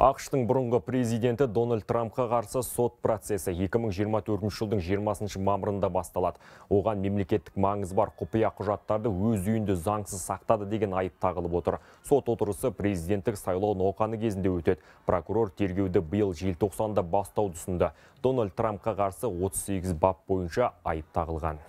ақштың бұрынғы президенті Дональд Трампқа қарсы сот процесі 2024 жылдың 20 мамырында басталады. Оған мемлекеттік маңыз бар құпия құжаттарды өз үйінде заңсыз сақтады деген айып тағылып отыр. Сот отырысы президенттік сайлау науқаны кезінде өтеді. Прокурор тергеуді биыл желтоқсанда бастауды ұсынды. Дональд Трампқа қарсы 38 бап бойынша айып тағылған.